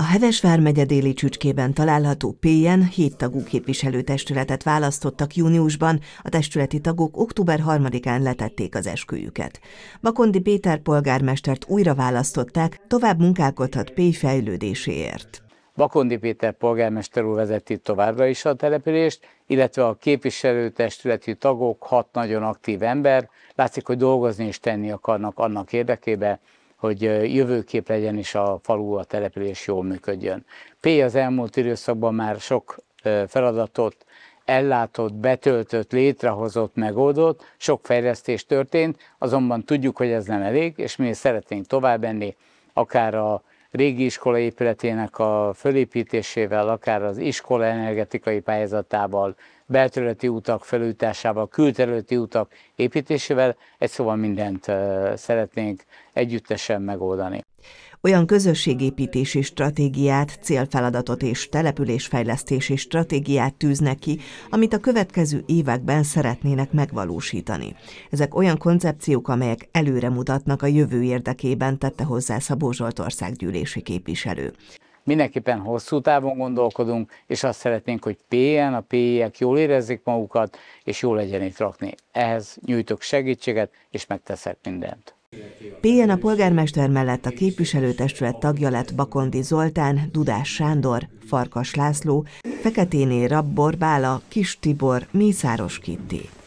A heves Vármegye déli csücskében található Péjen héttagú képviselőtestületet választottak júniusban, a testületi tagok október 3-án letették az esküjüket. Bakondi Péter polgármestert újra választották, tovább munkálkodhat Péj fejlődéséért. Bakondi Péter polgármester úr vezeti továbbra is a települést, illetve a képviselőtestületi tagok, hat nagyon aktív ember, látszik, hogy dolgozni és tenni akarnak annak érdekében, hogy jövőkép legyen és a falu, a település jól működjön. P az elmúlt időszakban már sok feladatot ellátott, betöltött, létrehozott, megoldott, sok fejlesztés történt, azonban tudjuk, hogy ez nem elég, és mi szeretnénk tovább enni, akár a régi iskola épületének a fölépítésével, akár az iskola energetikai pályázatával, belterületi utak felújításával, külterületi utak építésével, egy szóval mindent szeretnénk együttesen megoldani olyan közösségépítési stratégiát, célfeladatot és településfejlesztési stratégiát tűznek ki, amit a következő években szeretnének megvalósítani. Ezek olyan koncepciók, amelyek előre mutatnak a jövő érdekében, tette hozzá Szabó Zsolt országgyűlési képviselő mindenképpen hosszú távon gondolkodunk, és azt szeretnénk, hogy PN, a PI-ek jól érezzék magukat, és jól legyen itt rakni. Ehhez nyújtok segítséget, és megteszek mindent. PN a polgármester mellett a képviselőtestület tagja lett Bakondi Zoltán, Dudás Sándor, Farkas László, Feketéné Rabbor Bála, Kis Tibor, Mészáros Kitti.